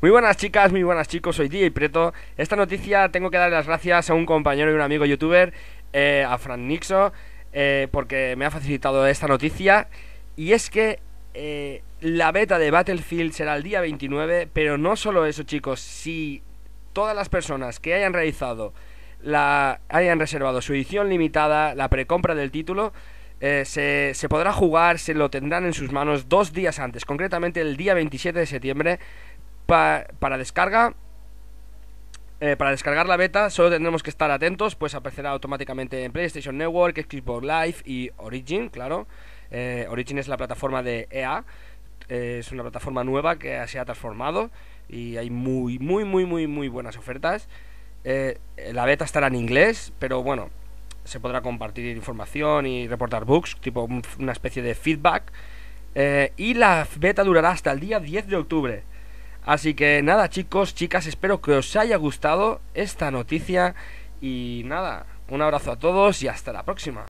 Muy buenas chicas, muy buenas chicos, soy DJ Preto. Esta noticia tengo que darle las gracias a un compañero y un amigo youtuber, eh, a Fran Nixo, eh, porque me ha facilitado esta noticia. Y es que eh, la beta de Battlefield será el día 29, pero no solo eso chicos, si todas las personas que hayan realizado, la, hayan reservado su edición limitada, la precompra del título, se, podrá jugar, se lo tendrán en sus manos dos días antes, concretamente el día 27 de septiembre para descarga. Eh, para descargar la beta solo tendremos que estar atentos, pues aparecerá automáticamente en PlayStation Network, Xbox Live y Origin, claro. Eh, Origin es la plataforma de EA, eh, es una plataforma nueva que se ha transformado y hay muy, muy, muy, muy, muy buenas ofertas. la beta estará en inglés, pero bueno, se podrá compartir información y reportar bugs, tipo una especie de feedback. y la beta durará hasta el día 10 de octubre. Así que nada, chicos, chicas, espero que os haya gustado esta noticia. Y nada, un abrazo a todos y hasta la próxima.